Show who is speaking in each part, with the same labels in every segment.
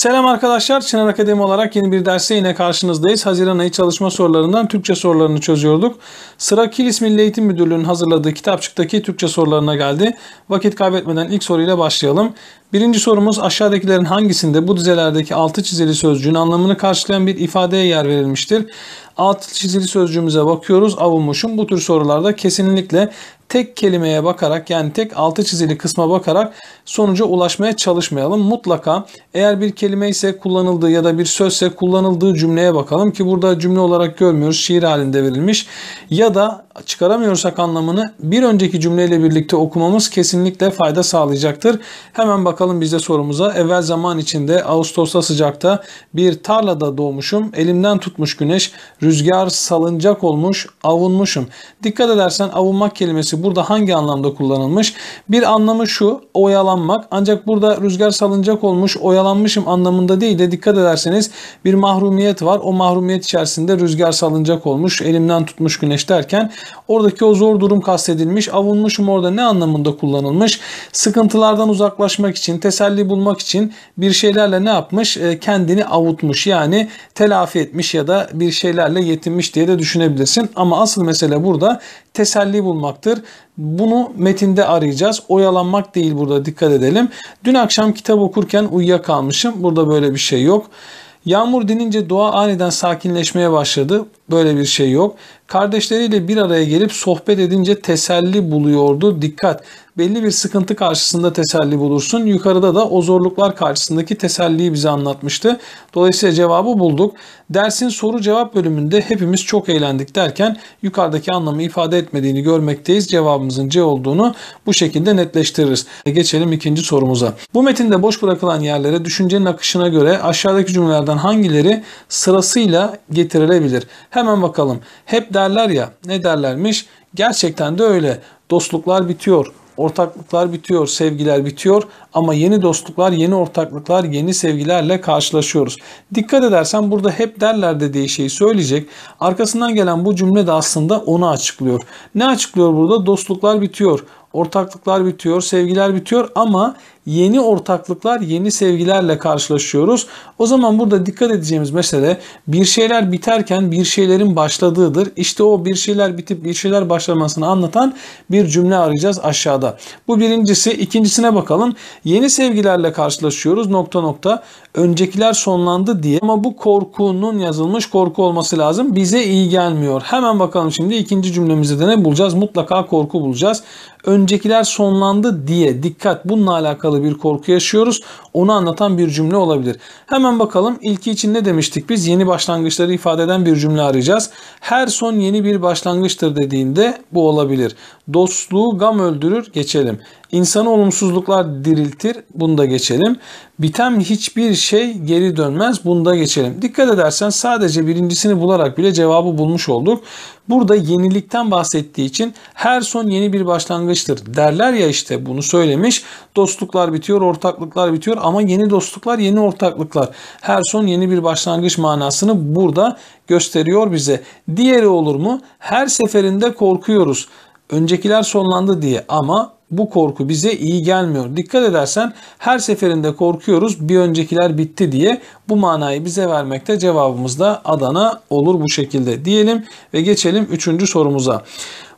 Speaker 1: Selam arkadaşlar. Çınar Akademi olarak yeni bir derse yine karşınızdayız. Haziran ayı çalışma sorularından Türkçe sorularını çözüyorduk. Sıra Kilis Milli Eğitim Müdürlüğü'nün hazırladığı kitapçıktaki Türkçe sorularına geldi. Vakit kaybetmeden ilk soruyla başlayalım. Birinci sorumuz aşağıdakilerin hangisinde bu dizelerdeki altı çizili sözcüğün anlamını karşılayan bir ifadeye yer verilmiştir? alt çizili sözcüğümüze bakıyoruz. Avulmuş'un bu tür sorularda kesinlikle tek kelimeye bakarak yani tek altı çizili kısma bakarak sonuca ulaşmaya çalışmayalım. Mutlaka eğer bir kelime ise kullanıldığı ya da bir sözse kullanıldığı cümleye bakalım ki burada cümle olarak görmüyoruz şiir halinde verilmiş ya da çıkaramıyorsak anlamını bir önceki cümleyle birlikte okumamız kesinlikle fayda sağlayacaktır. Hemen bakalım biz sorumuza evvel zaman içinde Ağustos'ta sıcakta bir tarlada doğmuşum elimden tutmuş güneş Rüzgar salıncak olmuş, avunmuşum. Dikkat edersen avunmak kelimesi burada hangi anlamda kullanılmış? Bir anlamı şu, oyalanmak. Ancak burada rüzgar salıncak olmuş, oyalanmışım anlamında değil de dikkat ederseniz bir mahrumiyet var. O mahrumiyet içerisinde rüzgar salıncak olmuş, elimden tutmuş güneş derken oradaki o zor durum kastedilmiş. Avunmuşum orada ne anlamında kullanılmış? Sıkıntılardan uzaklaşmak için, teselli bulmak için bir şeylerle ne yapmış? E, kendini avutmuş yani telafi etmiş ya da bir şeyler şeylerle yetinmiş diye de düşünebilirsin. Ama asıl mesele burada teselli bulmaktır. Bunu metinde arayacağız. Oyalanmak değil burada dikkat edelim. Dün akşam kitap okurken uyuyakalmışım. Burada böyle bir şey yok. Yağmur dinince doğa aniden sakinleşmeye başladı. Böyle bir şey yok. Kardeşleriyle bir araya gelip sohbet edince teselli buluyordu. Dikkat! Belli bir sıkıntı karşısında teselli bulursun. Yukarıda da o zorluklar karşısındaki teselliyi bize anlatmıştı. Dolayısıyla cevabı bulduk. Dersin soru cevap bölümünde hepimiz çok eğlendik derken yukarıdaki anlamı ifade etmediğini görmekteyiz. Cevabımızın C olduğunu bu şekilde netleştiririz. Geçelim ikinci sorumuza. Bu metinde boş bırakılan yerlere düşüncenin akışına göre aşağıdaki cümlelerden hangileri sırasıyla getirilebilir? Her Hemen bakalım. Hep derler ya ne derlermiş? Gerçekten de öyle. Dostluklar bitiyor, ortaklıklar bitiyor, sevgiler bitiyor ama yeni dostluklar, yeni ortaklıklar, yeni sevgilerle karşılaşıyoruz. Dikkat edersen burada hep derler dediği şeyi söyleyecek. Arkasından gelen bu cümle de aslında onu açıklıyor. Ne açıklıyor burada? Dostluklar bitiyor, ortaklıklar bitiyor, sevgiler bitiyor ama yeni ortaklıklar, yeni sevgilerle karşılaşıyoruz. O zaman burada dikkat edeceğimiz mesele bir şeyler biterken bir şeylerin başladığıdır. İşte o bir şeyler bitip bir şeyler başlamasını anlatan bir cümle arayacağız aşağıda. Bu birincisi. ikincisine bakalım. Yeni sevgilerle karşılaşıyoruz nokta nokta. Öncekiler sonlandı diye ama bu korkunun yazılmış korku olması lazım. Bize iyi gelmiyor. Hemen bakalım şimdi ikinci cümlemizde de ne bulacağız? Mutlaka korku bulacağız. Öncekiler sonlandı diye dikkat bununla alakalı bir korku yaşıyoruz. Onu anlatan bir cümle olabilir. Hemen bakalım ilki için ne demiştik biz? Yeni başlangıçları ifade eden bir cümle arayacağız. Her son yeni bir başlangıçtır dediğinde bu olabilir. Dostluğu gam öldürür geçelim. İnsanı olumsuzluklar diriltir. Bunda geçelim. Biten hiçbir şey geri dönmez. Bunda geçelim. Dikkat edersen sadece birincisini bularak bile cevabı bulmuş olduk. Burada yenilikten bahsettiği için her son yeni bir başlangıçtır derler ya işte bunu söylemiş. Dostluklar bitiyor, ortaklıklar bitiyor ama yeni dostluklar, yeni ortaklıklar. Her son yeni bir başlangıç manasını burada gösteriyor bize. Diğeri olur mu? Her seferinde korkuyoruz. Öncekiler sonlandı diye ama bu korku bize iyi gelmiyor. Dikkat edersen her seferinde korkuyoruz bir öncekiler bitti diye bu manayı bize vermekte cevabımız da Adana olur bu şekilde diyelim ve geçelim üçüncü sorumuza.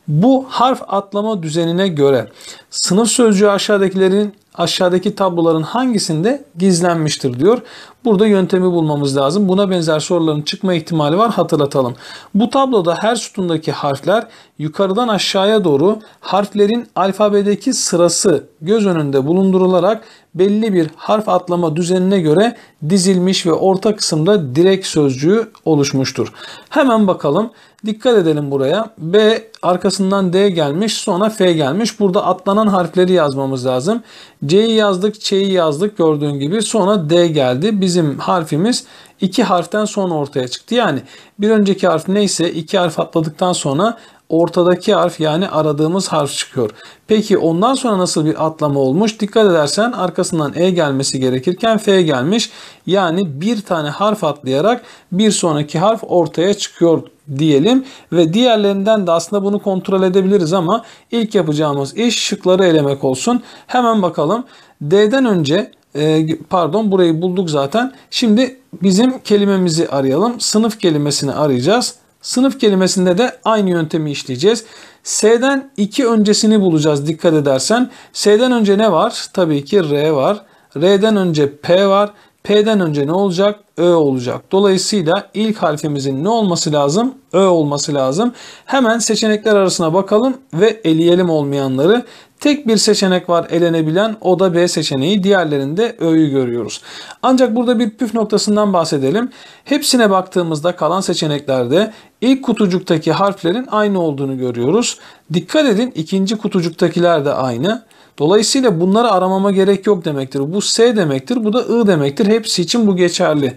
Speaker 1: Bu harf atlama düzenine göre sınıf sözcüğü aşağıdakilerin aşağıdaki tabloların hangisinde gizlenmiştir diyor. Burada yöntemi bulmamız lazım. Buna benzer soruların çıkma ihtimali var hatırlatalım. Bu tabloda her sütundaki harfler yukarıdan aşağıya doğru harflerin alfabedeki sırası göz önünde bulundurularak belli bir harf atlama düzenine göre dizilmiş ve orta kısımda direk sözcüğü oluşmuştur. Hemen bakalım. Dikkat edelim buraya. B arkasından D gelmiş sonra F gelmiş. Burada atlanan harfleri yazmamız lazım. C'yi yazdık, Ç'yi yazdık gördüğün gibi. Sonra D geldi. Bizim harfimiz iki harften sonra ortaya çıktı. Yani bir önceki harf neyse iki harf atladıktan sonra ortadaki harf yani aradığımız harf çıkıyor. Peki ondan sonra nasıl bir atlama olmuş? Dikkat edersen arkasından E gelmesi gerekirken F gelmiş. Yani bir tane harf atlayarak bir sonraki harf ortaya çıkıyor diyelim ve diğerlerinden de aslında bunu kontrol edebiliriz ama ilk yapacağımız iş şıkları elemek olsun. Hemen bakalım. D'den önce e, pardon burayı bulduk zaten. Şimdi bizim kelimemizi arayalım. Sınıf kelimesini arayacağız. Sınıf kelimesinde de aynı yöntemi işleyeceğiz. S'den 2 öncesini bulacağız dikkat edersen. S'den önce ne var? Tabii ki R var. R'den önce P var. P'den önce ne olacak? Ö olacak. Dolayısıyla ilk harfimizin ne olması lazım? Ö olması lazım. Hemen seçenekler arasına bakalım ve eleyelim olmayanları. Tek bir seçenek var elenebilen o da B seçeneği. Diğerlerinde Ö'yü görüyoruz. Ancak burada bir püf noktasından bahsedelim. Hepsine baktığımızda kalan seçeneklerde ilk kutucuktaki harflerin aynı olduğunu görüyoruz. Dikkat edin ikinci kutucuktakiler de aynı. Dolayısıyla bunları aramama gerek yok demektir. Bu S demektir, bu da I demektir. Hepsi için bu geçerli.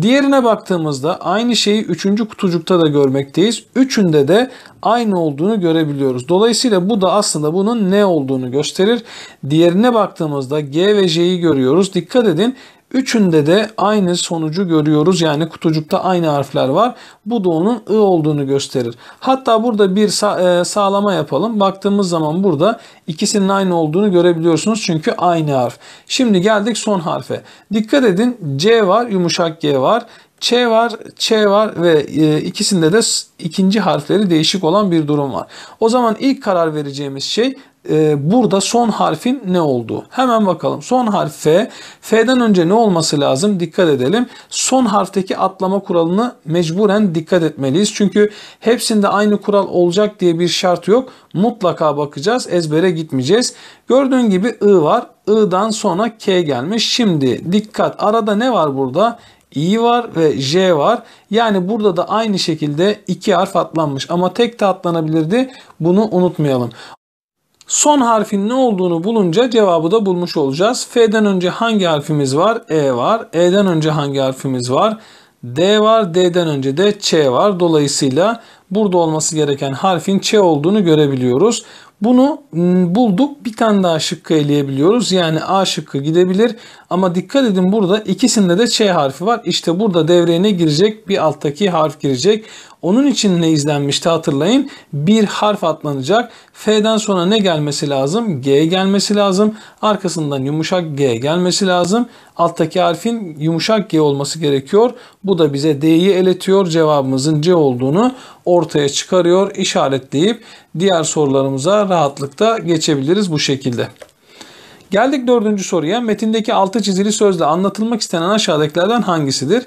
Speaker 1: Diğerine baktığımızda aynı şeyi 3. kutucukta da görmekteyiz. Üçünde de aynı olduğunu görebiliyoruz. Dolayısıyla bu da aslında bunun ne olduğunu gösterir. Diğerine baktığımızda G ve J'yi görüyoruz. Dikkat edin Üçünde de aynı sonucu görüyoruz. Yani kutucukta aynı harfler var. Bu da onun I olduğunu gösterir. Hatta burada bir e, sağlama yapalım. Baktığımız zaman burada ikisinin aynı olduğunu görebiliyorsunuz. Çünkü aynı harf. Şimdi geldik son harfe. Dikkat edin C var, yumuşak G var. Ç var, Ç var ve e, ikisinde de ikinci harfleri değişik olan bir durum var. O zaman ilk karar vereceğimiz şey ee, burada son harfin ne olduğu. Hemen bakalım. Son harf F. F'den önce ne olması lazım? Dikkat edelim. Son harfteki atlama kuralını mecburen dikkat etmeliyiz. Çünkü hepsinde aynı kural olacak diye bir şart yok. Mutlaka bakacağız. Ezbere gitmeyeceğiz. Gördüğün gibi I var. I'dan sonra K gelmiş. Şimdi dikkat. Arada ne var burada? i var ve j var. Yani burada da aynı şekilde iki harf atlanmış ama tek de atlanabilirdi. Bunu unutmayalım. Son harfin ne olduğunu bulunca cevabı da bulmuş olacağız. F'den önce hangi harfimiz var? E var. E'den önce hangi harfimiz var? D var. D'den önce de Ç var. Dolayısıyla burada olması gereken harfin Ç olduğunu görebiliyoruz. Bunu bulduk. Bir tane daha şıkkı eleyebiliyoruz. Yani A şıkkı gidebilir. Ama dikkat edin burada ikisinde de Ç harfi var. İşte burada devreye ne girecek? Bir alttaki harf girecek. Onun için ne izlenmişti hatırlayın. Bir harf atlanacak. F'den sonra ne gelmesi lazım? G gelmesi lazım. Arkasından yumuşak G gelmesi lazım. Alttaki harfin yumuşak G olması gerekiyor. Bu da bize D'yi eletiyor. Cevabımızın C olduğunu ortaya çıkarıyor. işaretleyip diğer sorularımıza rahatlıkla geçebiliriz bu şekilde. Geldik dördüncü soruya. Metindeki altı çizili sözle anlatılmak istenen aşağıdakilerden hangisidir?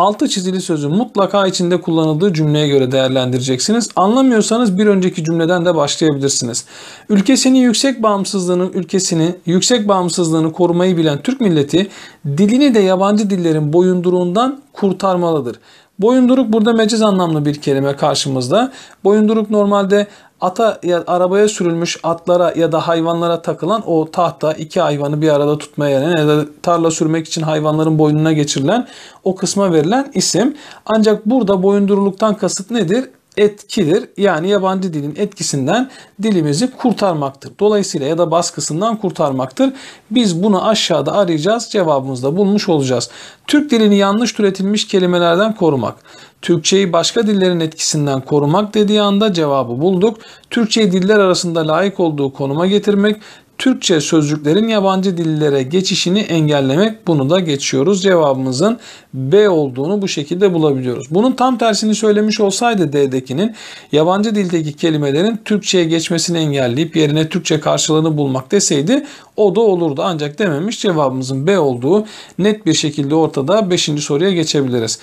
Speaker 1: altı çizili sözü mutlaka içinde kullanıldığı cümleye göre değerlendireceksiniz. Anlamıyorsanız bir önceki cümleden de başlayabilirsiniz. Ülkesini yüksek bağımsızlığının ülkesini, yüksek bağımsızlığını korumayı bilen Türk milleti dilini de yabancı dillerin boyunduruğundan kurtarmalıdır. Boyunduruk burada meciz anlamlı bir kelime karşımızda. Boyunduruk normalde ata ya arabaya sürülmüş atlara ya da hayvanlara takılan o tahta iki hayvanı bir arada tutmaya yarayan ya da tarla sürmek için hayvanların boynuna geçirilen o kısma verilen isim. Ancak burada boyunduruluktan kasıt nedir? etkidir. Yani yabancı dilin etkisinden dilimizi kurtarmaktır. Dolayısıyla ya da baskısından kurtarmaktır. Biz bunu aşağıda arayacağız. Cevabımızda bulmuş olacağız. Türk dilini yanlış türetilmiş kelimelerden korumak. Türkçeyi başka dillerin etkisinden korumak dediği anda cevabı bulduk. Türkçeyi diller arasında layık olduğu konuma getirmek, Türkçe sözcüklerin yabancı dillere geçişini engellemek. Bunu da geçiyoruz. Cevabımızın B olduğunu bu şekilde bulabiliyoruz. Bunun tam tersini söylemiş olsaydı D'dekinin yabancı dildeki kelimelerin Türkçe'ye geçmesini engelleyip yerine Türkçe karşılığını bulmak deseydi o da olurdu. Ancak dememiş cevabımızın B olduğu net bir şekilde ortada 5. soruya geçebiliriz.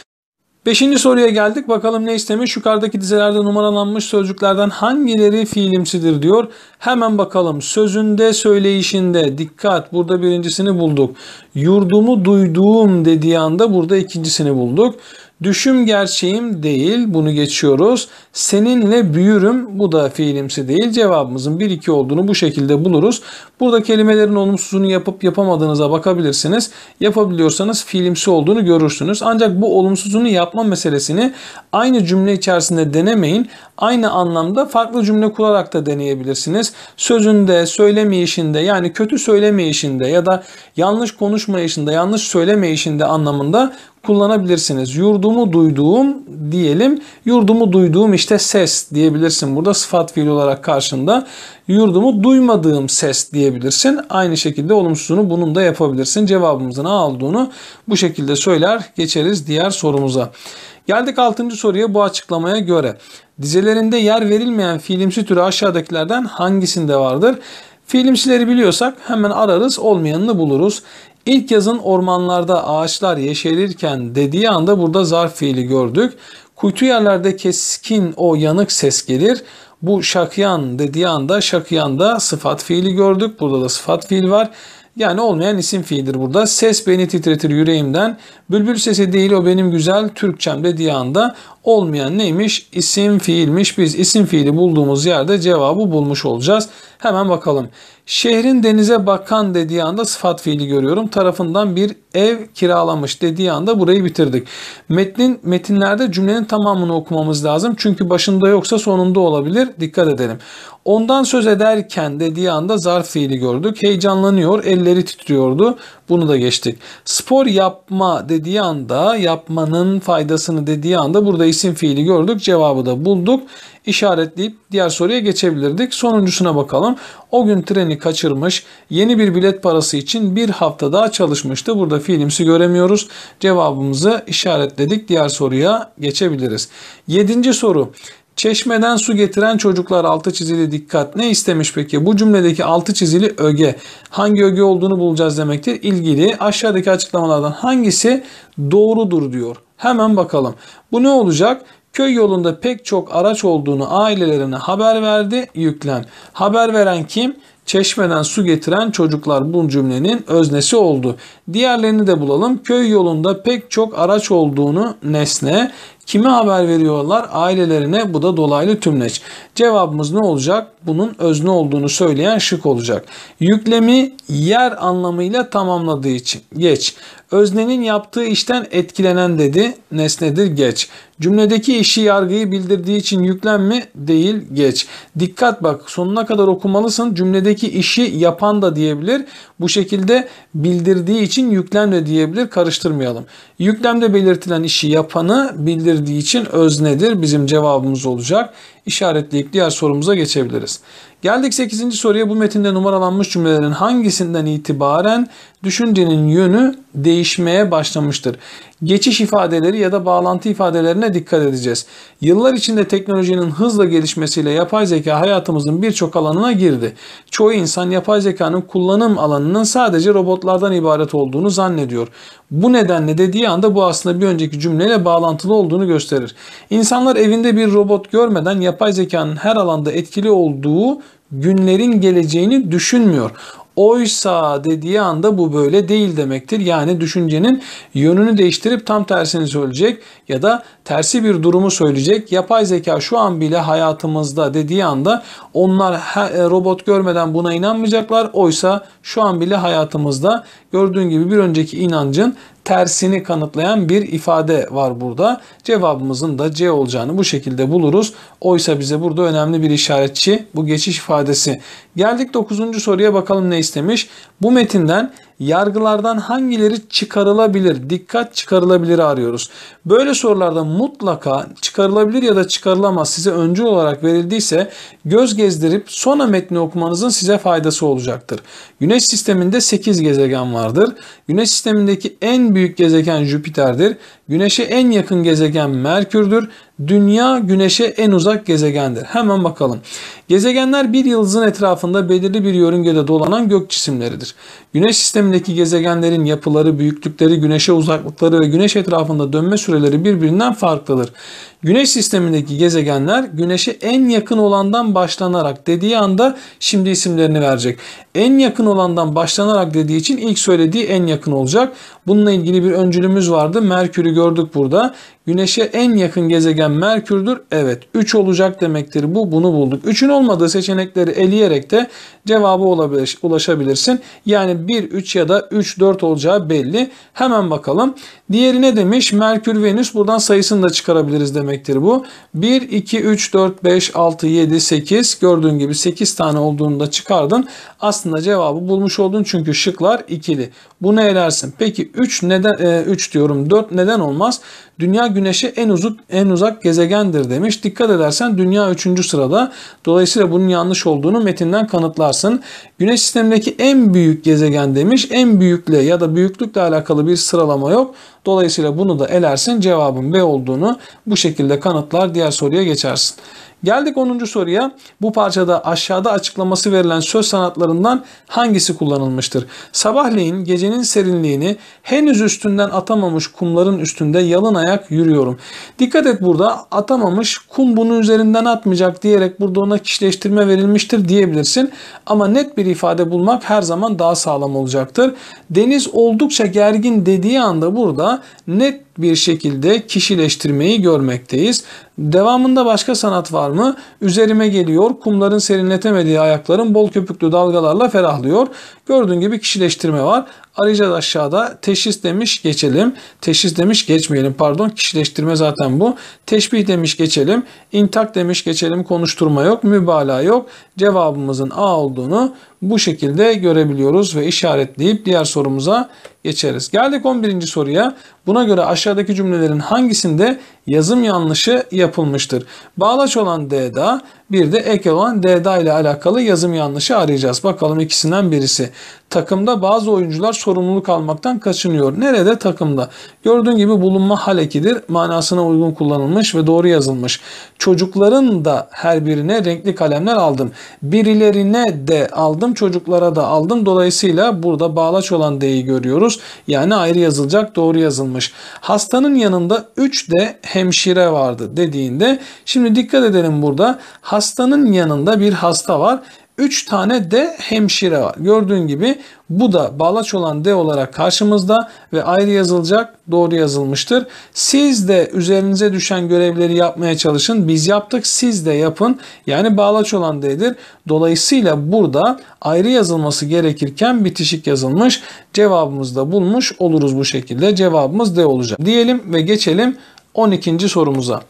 Speaker 1: Beşinci soruya geldik. Bakalım ne istemiş? Yukarıdaki dizelerde numaralanmış sözcüklerden hangileri fiilimsidir diyor. Hemen bakalım. Sözünde, söyleyişinde. Dikkat. Burada birincisini bulduk. Yurdumu duyduğum dediği anda burada ikincisini bulduk. Düşüm gerçeğim değil. Bunu geçiyoruz. Seninle büyürüm. Bu da fiilimsi değil. Cevabımızın 1-2 olduğunu bu şekilde buluruz. Burada kelimelerin olumsuzunu yapıp yapamadığınıza bakabilirsiniz. Yapabiliyorsanız fiilimsi olduğunu görürsünüz. Ancak bu olumsuzunu yapma meselesini aynı cümle içerisinde denemeyin. Aynı anlamda farklı cümle kurarak da deneyebilirsiniz. Sözünde, söylemeyişinde yani kötü söylemeyişinde ya da yanlış konuşmayışında, yanlış söylemeyişinde anlamında kullanabilirsiniz. Yurdumu duyduğum diyelim. Yurdumu duyduğum işte ses diyebilirsin. Burada sıfat fiil olarak karşında. Yurdumu duymadığım ses diyebilirsin. Aynı şekilde olumsuzunu bunun da yapabilirsin. Cevabımızın A olduğunu bu şekilde söyler geçeriz diğer sorumuza. Geldik 6. soruya bu açıklamaya göre. Dizelerinde yer verilmeyen fiilimsi türü aşağıdakilerden hangisinde vardır? Fiilimsileri biliyorsak hemen ararız, olmayanını buluruz. İlk yazın ormanlarda ağaçlar yeşerirken dediği anda burada zarf fiili gördük. Kuytu yerlerde keskin o yanık ses gelir. Bu şakyan dediği anda şakyan da sıfat fiili gördük. Burada da sıfat fiil var. Yani olmayan isim fiildir burada. Ses beni titretir yüreğimden. Bülbül sesi değil o benim güzel Türkçem dediği anda olmayan neymiş? İsim fiilmiş. Biz isim fiili bulduğumuz yerde cevabı bulmuş olacağız. Hemen bakalım. Şehrin denize bakan dediği anda sıfat fiili görüyorum. Tarafından bir ev kiralamış dediği anda burayı bitirdik. Metnin metinlerde cümlenin tamamını okumamız lazım. Çünkü başında yoksa sonunda olabilir. Dikkat edelim. Ondan söz ederken dediği anda zarf fiili gördük. Heyecanlanıyor, elleri titriyordu. Bunu da geçtik. Spor yapma dediği anda, yapmanın faydasını dediği anda burada isim fiili gördük. Cevabı da bulduk işaretleyip diğer soruya geçebilirdik. Sonuncusuna bakalım. O gün treni kaçırmış, yeni bir bilet parası için bir hafta daha çalışmıştı. Burada fiilimsi göremiyoruz. Cevabımızı işaretledik. Diğer soruya geçebiliriz. Yedinci soru. Çeşmeden su getiren çocuklar altı çizili dikkat ne istemiş peki? Bu cümledeki altı çizili öge hangi öge olduğunu bulacağız demektir. İlgili aşağıdaki açıklamalardan hangisi doğrudur diyor. Hemen bakalım. Bu ne olacak? Köy yolunda pek çok araç olduğunu ailelerine haber verdi yüklen. Haber veren kim? Çeşmeden su getiren çocuklar bu cümlenin öznesi oldu. Diğerlerini de bulalım. Köy yolunda pek çok araç olduğunu nesne. Kime haber veriyorlar? Ailelerine. Bu da dolaylı tümleç. Cevabımız ne olacak? Bunun özne olduğunu söyleyen şık olacak. Yüklemi yer anlamıyla tamamladığı için. Geç. Öznenin yaptığı işten etkilenen dedi. Nesnedir geç. Cümledeki işi yargıyı bildirdiği için yüklem mi? Değil geç. Dikkat bak sonuna kadar okumalısın. Cümledeki işi yapan da diyebilir. Bu şekilde bildirdiği için yüklem de diyebilir. Karıştırmayalım. Yüklemde belirtilen işi yapanı bildirdiği için öznedir. Bizim cevabımız olacak. İşaretleyip diğer sorumuza geçebiliriz. Geldik 8. soruya bu metinde numaralanmış cümlelerin hangisinden itibaren düşüncenin yönü değişmeye başlamıştır. Geçiş ifadeleri ya da bağlantı ifadelerine dikkat edeceğiz. Yıllar içinde teknolojinin hızla gelişmesiyle yapay zeka hayatımızın birçok alanına girdi. Çoğu insan yapay zekanın kullanım alanının sadece robotlardan ibaret olduğunu zannediyor. Bu nedenle dediği anda bu aslında bir önceki cümleyle bağlantılı olduğunu gösterir. İnsanlar evinde bir robot görmeden yapay zekanın her alanda etkili olduğu günlerin geleceğini düşünmüyor oysa dediği anda bu böyle değil demektir. Yani düşüncenin yönünü değiştirip tam tersini söyleyecek ya da tersi bir durumu söyleyecek. Yapay zeka şu an bile hayatımızda dediği anda onlar e, robot görmeden buna inanmayacaklar. Oysa şu an bile hayatımızda gördüğün gibi bir önceki inancın tersini kanıtlayan bir ifade var burada. Cevabımızın da C olacağını bu şekilde buluruz. Oysa bize burada önemli bir işaretçi bu geçiş ifadesi. Geldik 9. soruya bakalım ne istemiş. Bu metinden Yargılardan hangileri çıkarılabilir? Dikkat çıkarılabilir arıyoruz. Böyle sorularda mutlaka çıkarılabilir ya da çıkarılamaz size önce olarak verildiyse göz gezdirip sonra metni okumanızın size faydası olacaktır. Güneş sisteminde 8 gezegen vardır. Güneş sistemindeki en büyük gezegen Jüpiter'dir. Güneşe en yakın gezegen Merkür'dür. Dünya Güneş'e en uzak gezegendir. Hemen bakalım. Gezegenler bir yıldızın etrafında belirli bir yörüngede dolanan gök cisimleridir. Güneş sistemindeki gezegenlerin yapıları, büyüklükleri, güneşe uzaklıkları ve güneş etrafında dönme süreleri birbirinden farklıdır. Güneş sistemindeki gezegenler güneşe en yakın olandan başlanarak dediği anda şimdi isimlerini verecek. En yakın olandan başlanarak dediği için ilk söylediği en yakın olacak. Bununla ilgili bir öncülümüz vardı. Merkür'ü gördük burada. Güneş'e en yakın gezegen Merkür'dür. Evet 3 olacak demektir bu. Bunu bulduk. 3'ün olmadığı seçenekleri eleyerek de cevabı olabilir, ulaşabilirsin. Yani 1, 3 ya da 3, 4 olacağı belli. Hemen bakalım. Diğeri ne demiş? Merkür, Venüs. Buradan sayısını da çıkarabiliriz demektir bu. 1, 2, 3, 4, 5, 6, 7, 8. Gördüğün gibi 8 tane olduğunu da çıkardın. Aslında cevabı bulmuş oldun. Çünkü şıklar ikili. Bunu elersin. Peki 3 neden? 3 e, diyorum. 4 neden olmaz? Dünya Güneş'e en uzak en uzak gezegendir demiş. Dikkat edersen dünya 3. sırada. Dolayısıyla bunun yanlış olduğunu metinden kanıtlarsın. Güneş sistemindeki en büyük gezegen demiş. En büyükle ya da büyüklükle alakalı bir sıralama yok. Dolayısıyla bunu da elersin. Cevabın B olduğunu bu şekilde kanıtlar diğer soruya geçersin. Geldik 10. soruya. Bu parçada aşağıda açıklaması verilen söz sanatlarından hangisi kullanılmıştır? Sabahleyin gecenin serinliğini henüz üstünden atamamış kumların üstünde yalın ayak yürüyorum. Dikkat et burada atamamış kum bunu üzerinden atmayacak diyerek burada ona kişileştirme verilmiştir diyebilirsin. Ama net bir ifade bulmak her zaman daha sağlam olacaktır. Deniz oldukça gergin dediği anda burada net bir şekilde kişileştirmeyi görmekteyiz. Devamında başka sanat var mı? Üzerime geliyor, kumların serinletemediği ayakların bol köpüklü dalgalarla ferahlıyor. Gördüğün gibi kişileştirme var. Arayacağız aşağıda. Teşhis demiş geçelim. Teşhis demiş geçmeyelim pardon. Kişileştirme zaten bu. Teşbih demiş geçelim. İntak demiş geçelim. Konuşturma yok. Mübalağa yok. Cevabımızın A olduğunu bu şekilde görebiliyoruz ve işaretleyip diğer sorumuza geçeriz. Geldik 11. soruya. Buna göre aşağıdaki cümlelerin hangisinde yazım yanlışı yapılmıştır? Bağlaç olan D'da bir de ek olan DDA ile alakalı yazım yanlışı arayacağız. Bakalım ikisinden birisi. Takımda bazı oyuncular sorumluluk almaktan kaçınıyor. Nerede takımda? Gördüğün gibi bulunma hal Manasına uygun kullanılmış ve doğru yazılmış. Çocukların da her birine renkli kalemler aldım. Birilerine de aldım, çocuklara da aldım. Dolayısıyla burada bağlaç olan D'yi görüyoruz. Yani ayrı yazılacak, doğru yazılmış. Hastanın yanında 3 de hemşire vardı dediğinde. Şimdi dikkat edelim burada. Hasta hastanın yanında bir hasta var. 3 tane de hemşire var. Gördüğün gibi bu da bağlaç olan D olarak karşımızda ve ayrı yazılacak doğru yazılmıştır. Siz de üzerinize düşen görevleri yapmaya çalışın. Biz yaptık siz de yapın. Yani bağlaç olan D'dir. Dolayısıyla burada ayrı yazılması gerekirken bitişik yazılmış. Cevabımızı da bulmuş oluruz bu şekilde. Cevabımız D olacak. Diyelim ve geçelim 12. sorumuza.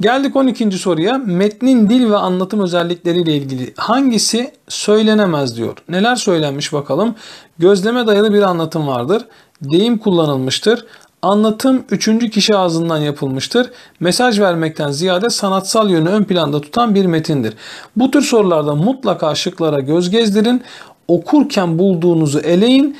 Speaker 1: Geldik 12. soruya. Metnin dil ve anlatım özellikleriyle ilgili hangisi söylenemez diyor. Neler söylenmiş bakalım. Gözleme dayalı bir anlatım vardır. Deyim kullanılmıştır. Anlatım üçüncü kişi ağzından yapılmıştır. Mesaj vermekten ziyade sanatsal yönü ön planda tutan bir metindir. Bu tür sorularda mutlaka şıklara göz gezdirin. Okurken bulduğunuzu eleyin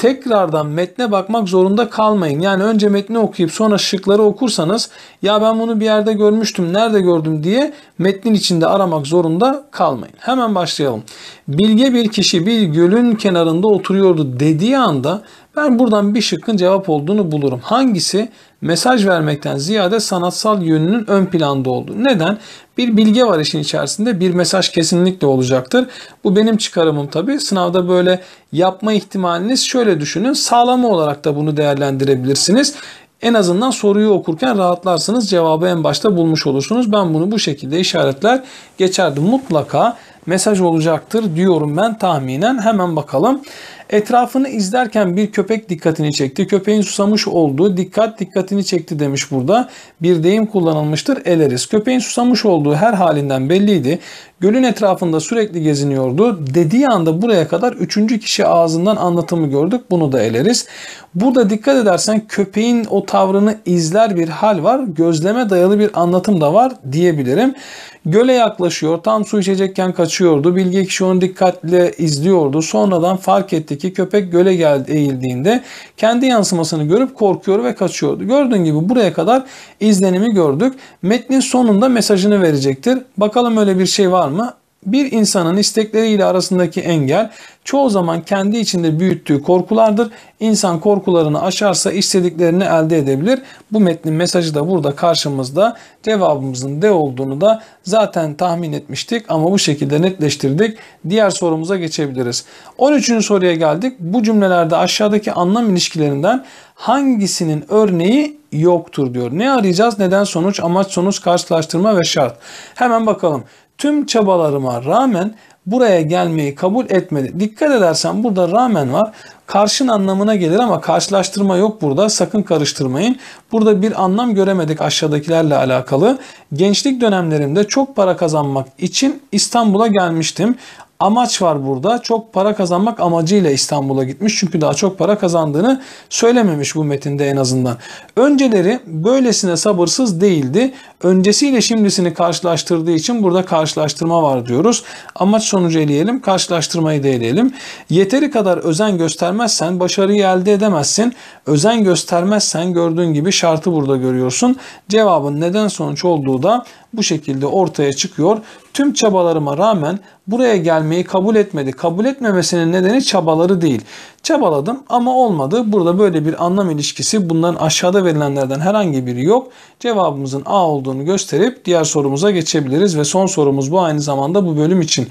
Speaker 1: tekrardan metne bakmak zorunda kalmayın. Yani önce metni okuyup sonra şıkları okursanız ya ben bunu bir yerde görmüştüm, nerede gördüm diye metnin içinde aramak zorunda kalmayın. Hemen başlayalım. Bilge bir kişi bir gölün kenarında oturuyordu dediği anda ben buradan bir şıkkın cevap olduğunu bulurum. Hangisi? Mesaj vermekten ziyade sanatsal yönünün ön planda olduğu. Neden? Bir bilge var işin içerisinde. Bir mesaj kesinlikle olacaktır. Bu benim çıkarımım tabii. Sınavda böyle yapma ihtimaliniz şöyle düşünün. Sağlama olarak da bunu değerlendirebilirsiniz. En azından soruyu okurken rahatlarsınız. Cevabı en başta bulmuş olursunuz. Ben bunu bu şekilde işaretler geçerdim. Mutlaka mesaj olacaktır diyorum ben tahminen. Hemen bakalım. Etrafını izlerken bir köpek dikkatini çekti. Köpeğin susamış olduğu dikkat dikkatini çekti demiş burada. Bir deyim kullanılmıştır. Eleriz. Köpeğin susamış olduğu her halinden belliydi. Gölün etrafında sürekli geziniyordu. Dediği anda buraya kadar üçüncü kişi ağzından anlatımı gördük. Bunu da eleriz. Burada dikkat edersen köpeğin o tavrını izler bir hal var. Gözleme dayalı bir anlatım da var diyebilirim. Göle yaklaşıyor. Tam su içecekken kaçıyor geçiyordu. Bilge kişi onu dikkatle izliyordu. Sonradan fark etti ki köpek göle geldi, eğildiğinde kendi yansımasını görüp korkuyor ve kaçıyordu. Gördüğün gibi buraya kadar izlenimi gördük. Metnin sonunda mesajını verecektir. Bakalım öyle bir şey var mı? Bir insanın istekleriyle arasındaki engel çoğu zaman kendi içinde büyüttüğü korkulardır. İnsan korkularını aşarsa istediklerini elde edebilir. Bu metnin mesajı da burada karşımızda. Cevabımızın D olduğunu da zaten tahmin etmiştik ama bu şekilde netleştirdik. Diğer sorumuza geçebiliriz. 13. soruya geldik. Bu cümlelerde aşağıdaki anlam ilişkilerinden hangisinin örneği yoktur diyor. Ne arayacağız? Neden sonuç, amaç sonuç, karşılaştırma ve şart. Hemen bakalım. Tüm çabalarıma rağmen buraya gelmeyi kabul etmedi. Dikkat edersen burada rağmen var. Karşın anlamına gelir ama karşılaştırma yok burada. Sakın karıştırmayın. Burada bir anlam göremedik aşağıdakilerle alakalı. Gençlik dönemlerimde çok para kazanmak için İstanbul'a gelmiştim amaç var burada. Çok para kazanmak amacıyla İstanbul'a gitmiş. Çünkü daha çok para kazandığını söylememiş bu metinde en azından. Önceleri böylesine sabırsız değildi. Öncesiyle şimdisini karşılaştırdığı için burada karşılaştırma var diyoruz. Amaç sonucu eleyelim, karşılaştırmayı da eleyelim. Yeteri kadar özen göstermezsen başarıyı elde edemezsin. Özen göstermezsen gördüğün gibi şartı burada görüyorsun. Cevabın neden sonuç olduğu da bu şekilde ortaya çıkıyor. Tüm çabalarıma rağmen buraya gelmeyi kabul etmedi. Kabul etmemesinin nedeni çabaları değil. Çabaladım ama olmadı. Burada böyle bir anlam ilişkisi bundan aşağıda verilenlerden herhangi biri yok. Cevabımızın A olduğunu gösterip diğer sorumuza geçebiliriz ve son sorumuz bu aynı zamanda bu bölüm için.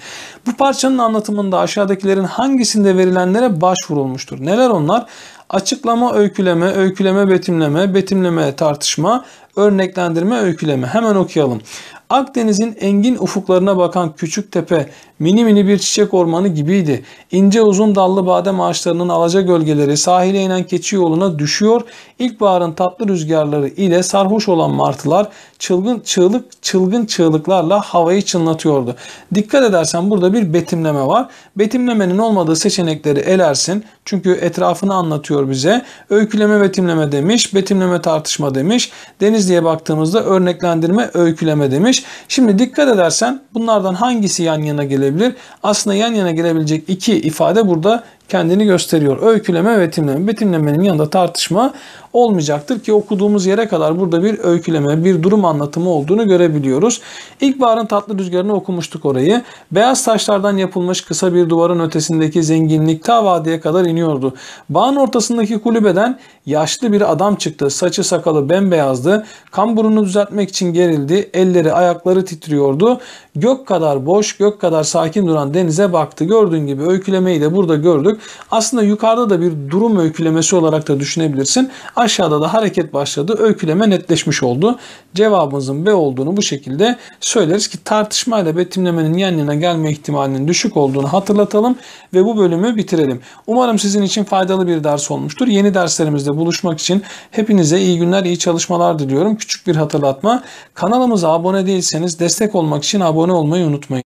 Speaker 1: Bu parçanın anlatımında aşağıdakilerin hangisinde verilenlere başvurulmuştur? Neler onlar? Açıklama, öyküleme, öyküleme, betimleme, betimleme, tartışma, örneklendirme, öyküleme. Hemen okuyalım. Akdeniz'in engin ufuklarına bakan küçük tepe Mini mini bir çiçek ormanı gibiydi. İnce uzun dallı badem ağaçlarının alaca gölgeleri sahile inen keçi yoluna düşüyor. İlkbaharın tatlı rüzgarları ile sarhoş olan martılar çılgın çığlık çılgın çığlıklarla havayı çınlatıyordu. Dikkat edersen burada bir betimleme var. Betimlemenin olmadığı seçenekleri elersin. Çünkü etrafını anlatıyor bize. Öyküleme betimleme demiş, betimleme tartışma demiş. Deniz diye baktığımızda örneklendirme öyküleme demiş. Şimdi dikkat edersen bunlardan hangisi yan yana gelir? gelebilir. Aslında yan yana gelebilecek iki ifade burada kendini gösteriyor. Öyküleme ve betimleme. Betimlemenin yanında tartışma olmayacaktır ki okuduğumuz yere kadar burada bir öyküleme, bir durum anlatımı olduğunu görebiliyoruz. İlkbaharın tatlı rüzgarını okumuştuk orayı. Beyaz taşlardan yapılmış kısa bir duvarın ötesindeki zenginlik ta vadiye kadar iniyordu. Bağın ortasındaki kulübeden yaşlı bir adam çıktı. Saçı sakalı bembeyazdı. Kamburunu düzeltmek için gerildi. Elleri ayakları titriyordu. Gök kadar boş, gök kadar sakin duran denize baktı. Gördüğün gibi öykülemeyi de burada gördük. Aslında yukarıda da bir durum öykülemesi olarak da düşünebilirsin. Aşağıda da hareket başladı. Öyküleme netleşmiş oldu. Cevabımızın B olduğunu bu şekilde söyleriz ki tartışma ile betimlemenin yan yana gelme ihtimalinin düşük olduğunu hatırlatalım ve bu bölümü bitirelim. Umarım sizin için faydalı bir ders olmuştur. Yeni derslerimizde buluşmak için hepinize iyi günler, iyi çalışmalar diliyorum. Küçük bir hatırlatma. Kanalımıza abone değilseniz destek olmak için abone olmayı unutmayın.